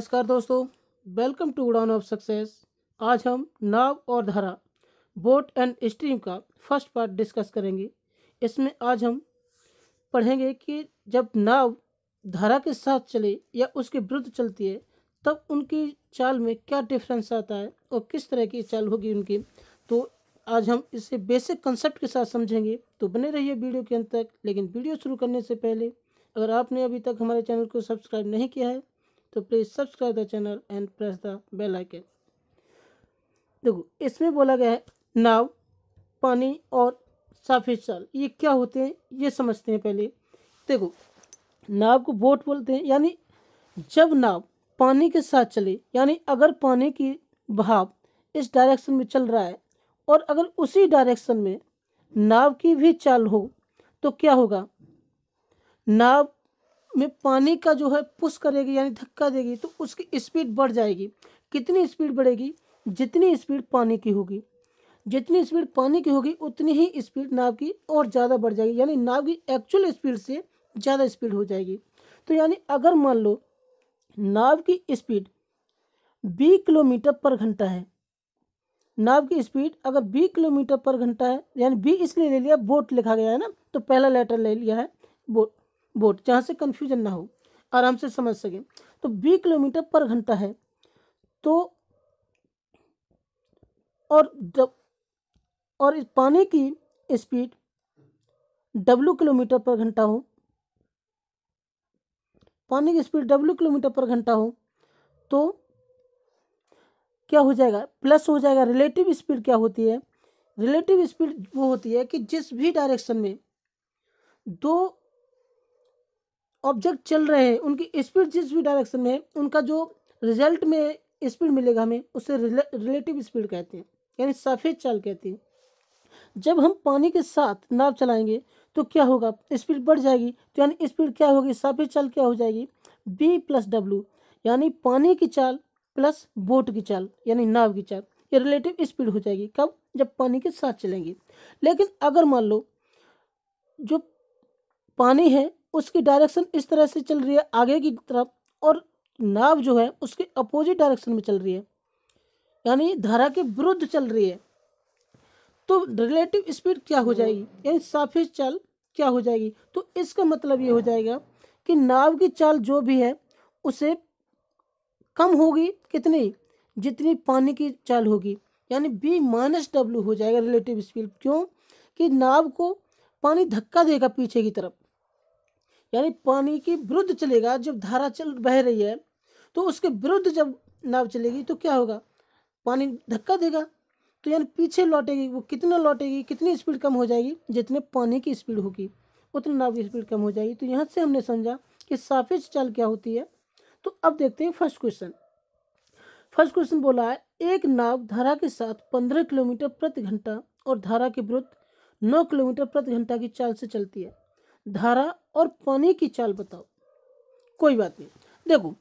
नमस्कार दोस्तों welcome to Udaan of success आज हम नाव और धारा बोट एंड स्ट्रीम का फर्स्ट पार्ट डिस्कस करेंगे इसमें आज हम पढ़ेंगे कि जब नाव धारा के साथ चले या उसके विरुद्ध चलती है तब उनकी चाल में क्या डिफरेंस आता है और किस तरह की चाल होगी उनकी तो आज हम इसे बेसिक कंसेप्ट के साथ समझेंगे तो बने रहिए वीडियो के अंत तक लेकिन वीडियो शुरू करने से पहले अगर आपने अभी तक हमारे चैनल को सब्सक्राइब नहीं किया है तो please subscribe the channel and press the bell icon देखो इसमें बोला गया है नाव पानी और साफी चाल ये क्या होते हैं ये समझते हैं पहले देखो नाव को बोट बोलते हैं यानी जब नाव पानी के साथ चले यानी अगर पानी की भाव इस डायरेक्शन में चल रहा है और अगर उसी डायरेक्शन में नाव की भी चाल हो तो क्या होगा नाव में पानी का जो है पुश करेगी यानी धक्का देगी तो उसकी स्पीड बढ़ जाएगी कितनी स्पीड बढ़ेगी जितनी स्पीड पानी की होगी जितनी स्पीड पानी की होगी उतनी ही स्पीड नाव की और ज़्यादा बढ़ जाएगी यानी नाव की एक्चुअल स्पीड से ज़्यादा स्पीड हो जाएगी तो यानी अगर मान लो नाव की स्पीड बी किलोमीटर पर घंटा है नाव की स्पीड अगर बी किलोमीटर पर घंटा है यानी बी इसलिए ले लिया बोट लिखा गया है ना तो पहला लेटर ले लिया है बोट बोट जहाँ से कन्फ्यूजन ना हो आराम से समझ सके तो बी किलोमीटर पर घंटा है तो और डब और इस पानी की स्पीड डब्लू किलोमीटर पर घंटा हो पानी की स्पीड डब्लू किलोमीटर पर घंटा हो तो क्या हो जाएगा प्लस हो जाएगा रिलेटिव स्पीड क्या होती है रिलेटिव स्पीड वो होती है कि जिस भी डायरेक्शन में दो ऑब्जेक्ट चल रहे हैं उनकी स्पीड जिस भी डायरेक्शन में है उनका जो रिजल्ट में स्पीड मिलेगा हमें उसे रिले, रिलेटिव स्पीड कहते हैं यानी सफ़ेद चाल कहते हैं जब हम पानी के साथ नाव चलाएंगे तो क्या होगा स्पीड बढ़ जाएगी तो यानी स्पीड क्या होगी सफ़ेद चाल क्या हो जाएगी बी प्लस डब्लू यानी पानी की चाल प्लस बोट की चाल यानी नाव की चाल ये रिलेटिव स्पीड हो जाएगी कब जब पानी के साथ चलेंगे लेकिन अगर मान लो जो पानी है उसकी डायरेक्शन इस तरह से चल रही है आगे की तरफ और नाव जो है उसके अपोजिट डायरेक्शन में चल रही है यानी धारा के विरुद्ध चल रही है तो रिलेटिव स्पीड क्या हो जाएगी यानी साफिस चाल क्या हो जाएगी तो इसका मतलब ये हो जाएगा कि नाव की चाल जो भी है उसे कम होगी कितनी जितनी पानी की चाल होगी यानी बी माइनस डब्ल्यू हो जाएगा रिलेटिव स्पीड क्यों कि नाव को पानी धक्का देगा पीछे की तरफ यानी पानी के विरुद्ध चलेगा जब धारा चल बह रही है तो उसके विरुद्ध जब नाव चलेगी तो क्या होगा पानी धक्का देगा तो यानी पीछे लौटेगी वो कितना लौटेगी कितनी स्पीड कम हो जाएगी जितने पानी की स्पीड होगी उतनी नाव की स्पीड कम हो जाएगी तो यहाँ से हमने समझा कि साफिश चाल क्या होती है तो अब देखते हैं फर्स्ट क्वेश्चन फर्स्ट क्वेश्चन बोला है एक नाव धारा के साथ पंद्रह किलोमीटर प्रति घंटा और धारा के विरुद्ध नौ किलोमीटर प्रति घंटा की चाल से चलती है धारा और पानी की चाल बताओ कोई बात नहीं देखो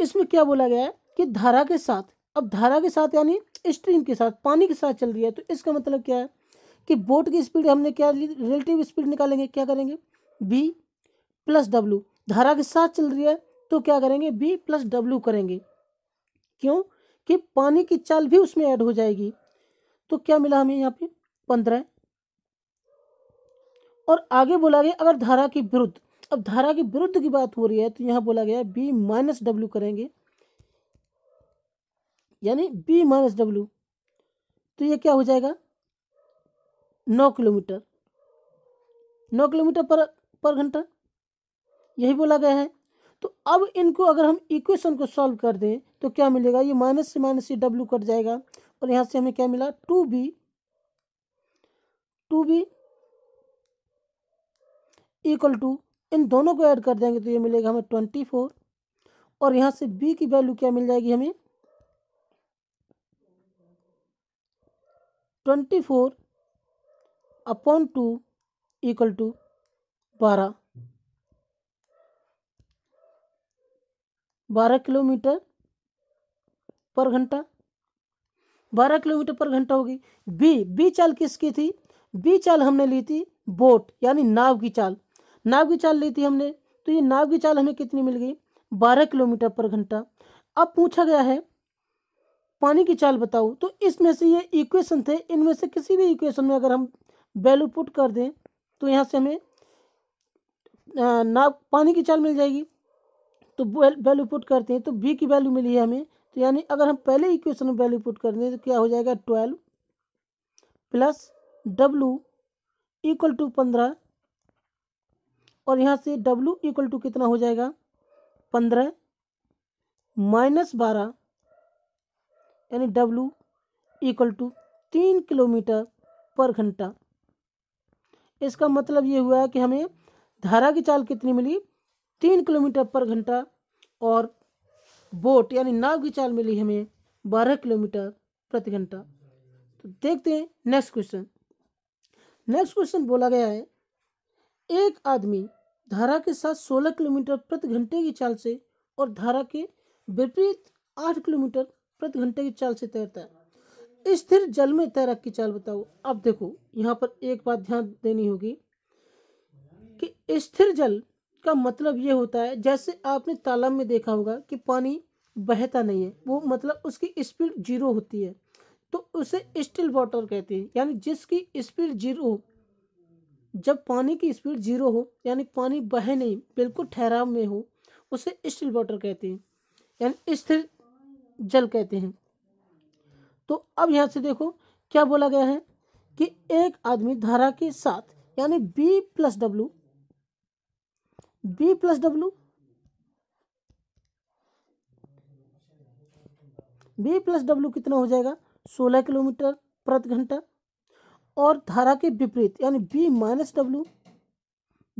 इसमें क्या बोला गया है कि धारा के साथ अब धारा के साथ यानी स्ट्रीम के साथ पानी के साथ चल रही है तो इसका मतलब क्या है कि बोट की स्पीड हमने क्या रिलेटिव स्पीड निकालेंगे क्या करेंगे बी प्लस डब्लू धारा के साथ चल रही है तो क्या करेंगे बी प्लस डब्लू करेंगे क्यों कि पानी की चाल भी उसमें ऐड हो जाएगी तो क्या मिला हमें यहाँ पे पंद्रह और आगे बोला गया अगर धारा के विरुद्ध अब धारा के विरुद्ध की बात हो रही है तो यहाँ बोला गया बी माइनस डब्ल्यू करेंगे यानी बी माइनस डब्ल्यू तो ये क्या हो जाएगा नौ किलोमीटर नौ किलोमीटर पर पर घंटा यही बोला गया है तो अब इनको अगर हम इक्वेशन को सॉल्व कर दें तो क्या मिलेगा ये माइनस से माइनस से डब्ल्यू कट जाएगा और यहाँ से हमें क्या मिला two B two B equal to इन दोनों को ऐड कर देंगे तो ये मिलेगा हमें ट्वेंटी फोर और यहाँ से बी की वैल्यू क्या मिल जाएगी हमें twenty four upon two equal to बारह बारह किलोमीटर पर घंटा बारह किलोमीटर पर घंटा होगी बी बी चाल किसकी थी बी चाल हमने ली थी बोट यानी नाव की चाल नाव की चाल ली थी हमने तो ये नाव की चाल हमें कितनी मिल गई बारह किलोमीटर पर घंटा अब पूछा गया है पानी की चाल बताओ तो इसमें से ये इक्वेशन थे इनमें से किसी भी इक्वेशन में अगर हम वैल्यू पुट कर दें तो यहाँ से हमें नाव पानी की चाल मिल जाएगी तो वैल्यू पुट करते हैं तो बी की वैल्यू मिली है हमें तो यानी अगर हम पहले इक्वेशन में वैल्यू पुट कर दें तो क्या हो जाएगा twelve plus W equal to पंद्रह और यहाँ से W इक्वल टू कितना हो जाएगा पंद्रह माइनस बारह यानी W इक्वल टू तीन किलोमीटर पर घंटा इसका मतलब ये हुआ है कि हमें धारा की चाल कितनी मिली तीन किलोमीटर पर घंटा और बोट यानी नाव की चाल मिली हमें बारह किलोमीटर प्रति घंटा तो देखते हैं नेक्स्ट क्वेश्चन नेक्स्ट क्वेश्चन बोला गया है एक आदमी धारा के साथ 16 किलोमीटर प्रति घंटे की चाल से और धारा के विपरीत 8 किलोमीटर प्रति घंटे की चाल से तैरता है स्थिर जल में तैराक की चाल बताओ अब देखो यहाँ पर एक बात ध्यान देनी होगी कि स्थिर जल का मतलब ये होता है जैसे आपने तालाब में देखा होगा कि पानी बहता नहीं है वो मतलब उसकी स्पीड जीरो होती है तो उसे स्टिल वाटर कहते हैं यानी जिसकी स्पीड जीरो जब पानी की स्पीड जीरो हो यानी पानी बहे नहीं बिल्कुल ठहराव में हो उसे स्टिल वाटर कहते हैं यानी स्थिर जल कहते हैं तो अब यहाँ से देखो क्या बोला गया है कि एक आदमी धारा के साथ यानी B plus W B plus W B plus W कितना हो जाएगा सोलह किलोमीटर प्रति घंटा और धारा के विपरीत यानी B minus W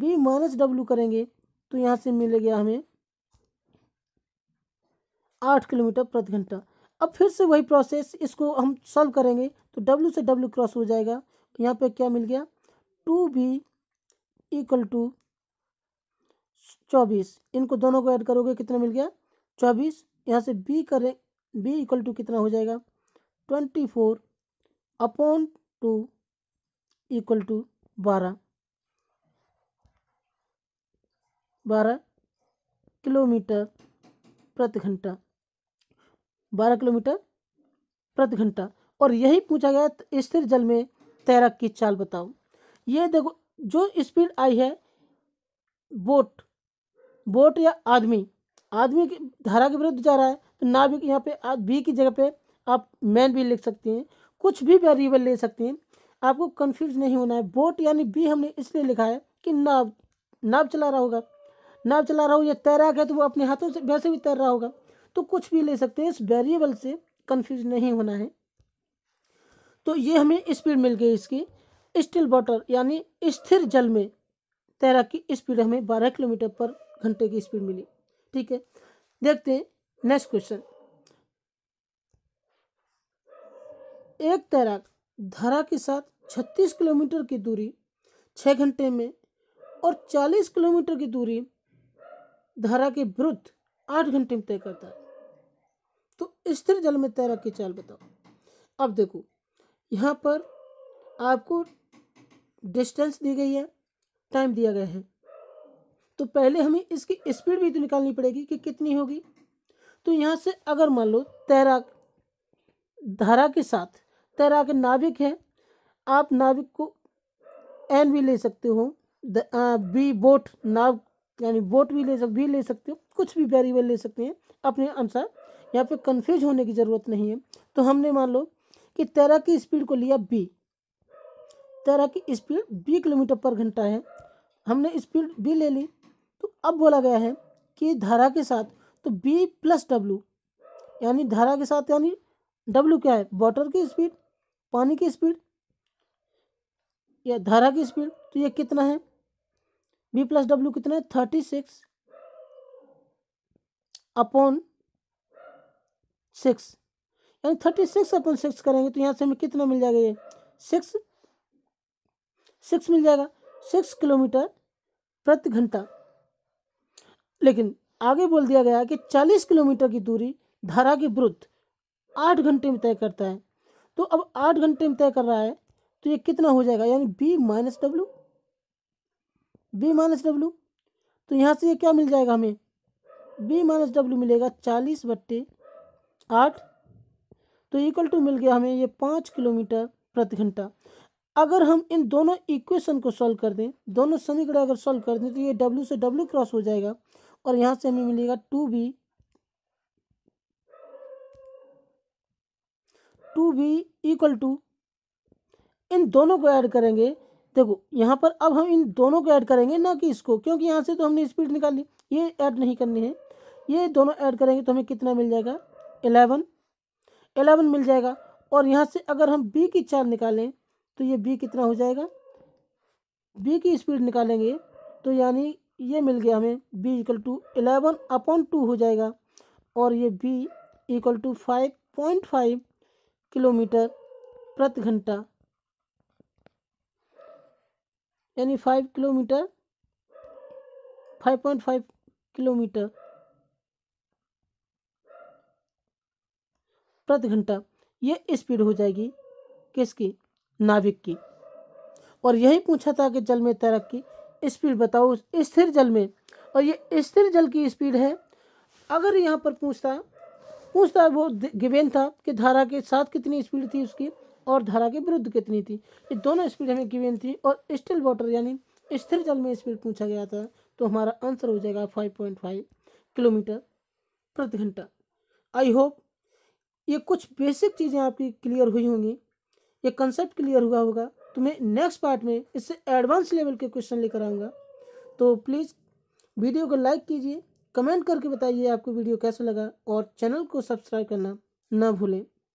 B minus W करेंगे तो यहाँ से मिल गया हमें आठ किलोमीटर प्रति घंटा अब फिर से वही प्रोसेस इसको हम सॉल्व करेंगे तो डब्ल्यू से डब्ल्यू क्रॉस हो जाएगा यहाँ पे क्या मिल गया टू बी इक्वल टू चौबीस इनको दोनों को ऐड करोगे कितना मिल गया चौबीस यहाँ से बी करें बी इक्वल टू कितना हो जाएगा twenty four upon two equal to बारह बारह किलोमीटर प्रति घंटा बारह किलोमीटर प्रति घंटा और यही पूछा गया स्थिर जल में तैरक की चाल बताओ ये देखो जो स्पीड आई है बोट बोट या आदमी आदमी की धारा के विरुद्ध जा रहा है तो नाविक यहाँ पे बी की जगह पे आप मैन भी लिख सकते हैं कुछ भी वेरिएबल ले सकते हैं आपको कंफ्यूज नहीं होना है बोट यानी बी हमने इसलिए लिखा है कि नाव नाव चला रहा होगा नाव चला रहा हो या तैराक है तो वो अपने हाथों से वैसे भी तैर रहा होगा तो कुछ भी ले सकते हैं इस वेरिएबल से कंफ्यूज नहीं होना है तो ये हमें स्पीड मिल गई इसकी स्टिल वाटर यानी स्थिर जल में तैराक की स्पीड हमें बारह किलोमीटर पर घंटे की स्पीड मिली ठीक है देखते हैं नेक्स्ट क्वेश्चन एक तैराक धारा के साथ 36 किलोमीटर की दूरी छः घंटे में और 40 किलोमीटर की दूरी धारा के विरुद्ध आठ घंटे में तय करता है तो स्थिर जल में तैराक की चाल बताओ अब देखो यहाँ पर आपको डिस्टेंस दी गई है टाइम दिया गया है तो पहले हमें इसकी स्पीड भी तो निकालनी पड़ेगी कि कितनी होगी तो यहाँ से अगर मान लो तैराक धारा के साथ के नाविक हैं आप नाविक को एन भी ले सकते हो बी बोट नाव यानी बोट भी ले सक भी ले सकते हो कुछ भी वेरिएबल ले सकते हैं अपने अनुसार यहाँ पे कंफ्यूज होने की ज़रूरत नहीं है तो हमने मान लो कि तैरा की स्पीड को लिया बी तैरा की स्पीड बी किलोमीटर पर घंटा है हमने स्पीड बी ले ली तो अब बोला गया है कि धारा के साथ तो बी प्लस डब्लू यानी धारा के साथ यानी डब्लू क्या है वाटर की स्पीड पानी की स्पीड या धारा की स्पीड तो ये कितना है बी प्लस डब्ल्यू कितना है थर्टी सिक्स अपॉन सिक्स यानी थर्टी सिक्स अपॉन सिक्स करेंगे तो यहाँ से हमें कितना मिल जाएगा ये सिक्स सिक्स मिल जाएगा सिक्स किलोमीटर प्रति घंटा लेकिन आगे बोल दिया गया कि चालीस किलोमीटर की दूरी धारा के विरुद्ध आठ घंटे में तय करता है तो अब आठ घंटे में तय कर रहा है तो ये कितना हो जाएगा यानी B minus W B minus W तो यहाँ से ये क्या मिल जाएगा हमें बी माइनस डब्ल्यू मिलेगा चालीस बट्टे आठ तो इक्वल टू मिल गया हमें ये पाँच किलोमीटर प्रति घंटा अगर हम इन दोनों इक्वेशन को सॉल्व कर दें दोनों समीकरण अगर सॉल्व कर दें तो ये डब्ल्यू से डब्ल्यू क्रॉस हो जाएगा और यहाँ से हमें मिलेगा two B two B equal to इन दोनों को ऐड करेंगे देखो यहाँ पर अब हम इन दोनों को ऐड करेंगे ना कि इसको क्योंकि यहाँ से तो हमने स्पीड निकाल ली ये ऐड नहीं करनी है ये दोनों ऐड करेंगे तो हमें कितना मिल जाएगा एलेवन एलेवन मिल जाएगा और यहाँ से अगर हम बी की चार निकालें तो ये बी कितना हो जाएगा बी की स्पीड निकालेंगे तो यानी ये मिल गया हमें B equal to eleven upon two हो जाएगा और ये B equal to five point five kilometre प्रति घंटा यानी five kilometre five point five kilometre प्रति घंटा ये स्पीड हो जाएगी किसकी नाविक की और यही पूछा था कि जल में तैरक की स्पीड बताओ स्थिर जल में और ये स्थिर जल की स्पीड है अगर यहाँ पर पूछता उस तरह वो गिवेन था कि धारा के साथ कितनी स्पीड थी उसकी और धारा के विरुद्ध कितनी थी ये दोनों स्पीड हमें गिवेन थी और स्टिल वाटर यानी स्थिर जल में स्पीड पूछा गया था तो हमारा आंसर हो जाएगा फाइव पॉइंट फाइव किलोमीटर प्रति घंटा आई होप ये कुछ बेसिक चीज़ें आपकी क्लियर हुई होंगी ये कंसेप्ट क्लियर हुआ होगा तो मैं नेक्स्ट पार्ट में इससे एडवांस लेवल के क्वेश्चन लेकर आऊँगा तो प्लीज़ वीडियो को लाइक कीजिए कमेंट करके बताइए आपको वीडियो कैसा लगा और चैनल को सब्सक्राइब करना ना भूलें